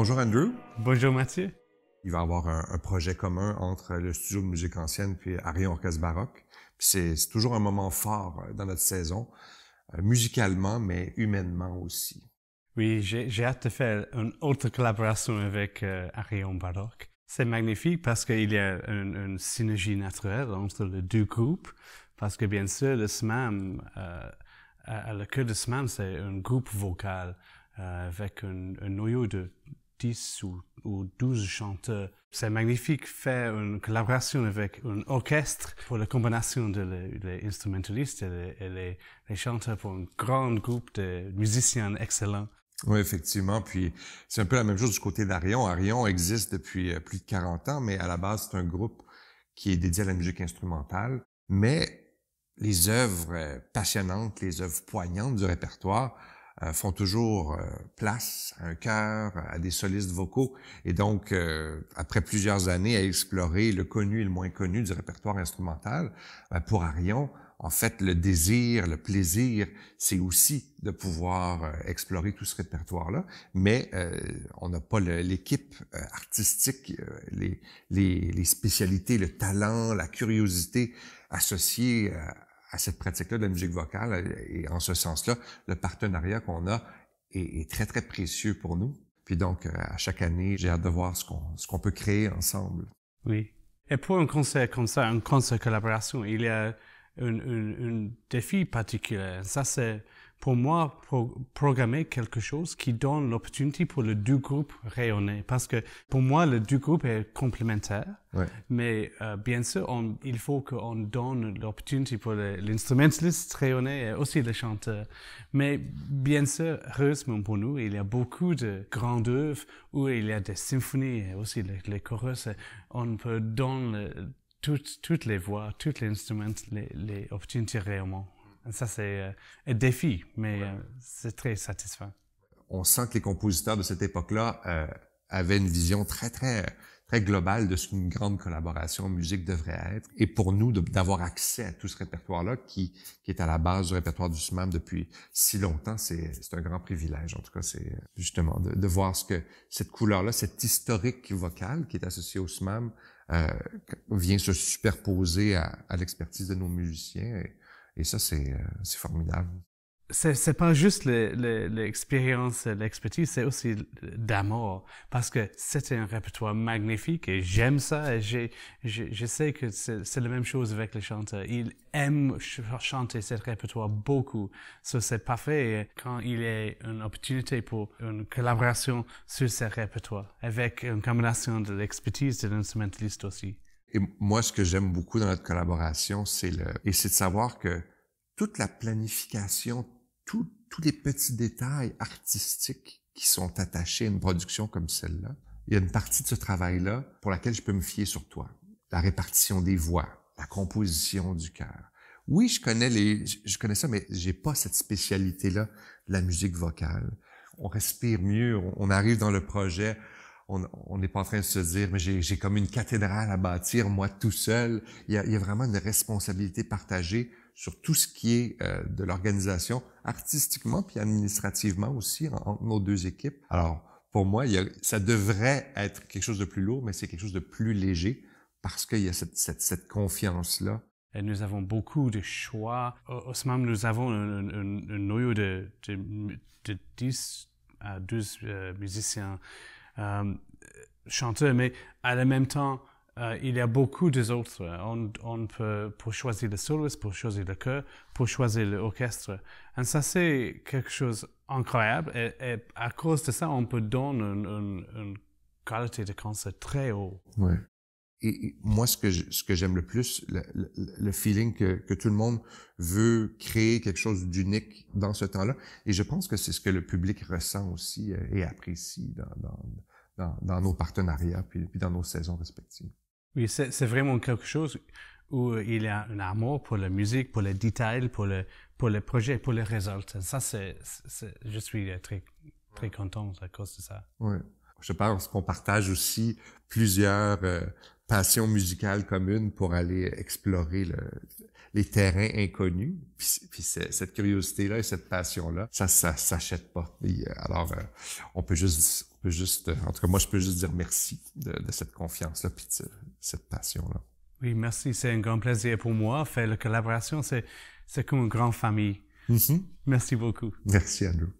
Bonjour Andrew. Bonjour Mathieu. Il va y avoir un, projet commun entre le studio de musique ancienne et Arion Orchestre Baroque. C'est toujours un moment fort euh, dans notre saison, euh, musicalement, mais humainement aussi. Oui, j'ai hâte de faire une autre collaboration avec euh, Arion Baroque. C'est magnifique parce qu'il y a une, synergie naturelle entre les deux groupes. Parce que bien sûr, le SMAM, euh, à, le cœur de SMAM, c'est un groupe vocal avec un noyau de 10 ou, ou 12 chanteurs. C'est magnifique faire une collaboration avec un orchestre pour la combinaison des de instrumentalistes et, les, chanteurs pour un grand groupe de musiciens excellents. Oui, effectivement. Puis c'est un peu la même chose du côté d'Arion. Arion existe depuis euh, plus de 40 ans, mais à la base, c'est un groupe qui est dédié à la musique instrumentale. Mais les œuvres euh, passionnantes, les œuvres poignantes du répertoire, euh, font toujours euh, place à un chœur, à des solistes vocaux. Et donc, euh, après plusieurs années à explorer le connu et le moins connu du répertoire instrumental, ben, pour Arion, en fait, le désir, le plaisir, c'est aussi de pouvoir explorer tout ce répertoire-là, mais on n'a pas l'équipe artistique, les, les, spécialités, le talent, la curiosité associée à cette pratique-là de la musique vocale. Euh, et en ce sens-là, le partenariat qu'on a est, très, très précieux pour nous. Puis donc, euh, à chaque année, j'ai hâte de voir ce qu'on, ce qu'on peut créer ensemble. Oui. Et pour un concert comme ça, un concert collaboration, il y a un, un défi particulier. Ça, c'est pour moi, programmer quelque chose qui donne l'opportunité pour le du groupe rayonner. Parce que pour moi, le du groupe est complémentaire. Mais euh, bien sûr, il faut qu'on donne l'opportunité pour l'instrumentaliste rayonner et aussi les chanteurs. Mais bien sûr, heureusement pour nous, il y a beaucoup de grandes œuvres où il y a des symphonies et aussi les, les On peut donner toutes, les voix, tous les instruments, les, les opportunités ça, c'est euh, un défi, mais euh, c'est très satisfaisant. On sent que les compositeurs de cette époque-là euh, avaient une vision très, très, très globale de ce qu'une grande collaboration musique devrait être. Et pour nous, d'avoir accès à tout ce répertoire-là qui, est à la base du répertoire du SMAM depuis si longtemps, c'est un grand privilège. En tout cas, c'est justement de, voir ce que cette couleur-là, cette historique vocale qui est associée au SMAM, vient se superposer à, à l'expertise de nos musiciens. Et ça, c'est euh, formidable. Ce n'est pas juste l'expérience, le, l'expertise, c'est aussi d'amour. Parce que c'était un répertoire magnifique et j'aime ça. Et je sais que c'est la même chose avec les chanteurs. Ils aiment chanter ce répertoire beaucoup. Ça, c'est parfait quand il y a une opportunité pour une collaboration sur ce répertoire avec une combinaison de l'expertise de l'instrumentaliste aussi. Et moi, ce que j'aime beaucoup dans notre collaboration, c'est le, et c'est de savoir que toute la planification, tout, tous les petits détails artistiques qui sont attachés à une production comme celle-là, il y a une partie de ce travail-là pour laquelle je peux me fier sur toi. La répartition des voix, la composition du cœur. Oui, je connais les, je connais ça, mais j'ai pas cette spécialité-là la musique vocale. On respire mieux, on arrive dans le projet, on n'est pas en train de se dire, mais j'ai comme une cathédrale à bâtir, moi tout seul. Il y a, il y a vraiment une responsabilité partagée sur tout ce qui est euh, de l'organisation, artistiquement puis administrativement aussi, entre nos deux équipes. Alors, pour moi, il ça devrait être quelque chose de plus lourd, mais c'est quelque chose de plus léger parce qu'il y a cette, cette, cette confiance-là. Nous avons beaucoup de choix. Au, nous avons un, noyau de, de, de 10 à 12 euh, musiciens euh, chanteur, mais à la même temps, euh, il y a beaucoup d'autres. autres. On, on, peut, pour choisir le soloiste, pour choisir le chœur, pour choisir l'orchestre. Et ça, c'est quelque chose incroyable. Et, et, à cause de ça, on peut donner une, qualité de concert très haut. Ouais. Et moi, ce que ce que j'aime le plus, le, le feeling que, que, tout le monde veut créer quelque chose d'unique dans ce temps-là, et je pense que c'est ce que le public ressent aussi euh, et apprécie dans, dans, dans, nos partenariats puis, puis, dans nos saisons respectives. Oui, c'est vraiment quelque chose où euh, il y a un amour pour la musique, pour les détails, pour le, pour le projet, pour les résultats. Ça, c'est, je suis très, très content à cause de ça. Oui. Je pense qu'on partage aussi plusieurs euh, passions musicales communes pour aller explorer les terrains inconnus. Puis, cette curiosité-là et cette passion-là, ça ne s'achète pas. Euh, alors, on peut juste juste, euh, en tout cas, moi, je peux juste dire merci de, cette confiance-là, puis de cette passion-là. Oui, merci. C'est un grand plaisir pour moi. Faire la collaboration, c'est, comme une grande famille. Mm-hmm. Merci beaucoup. Merci à nous.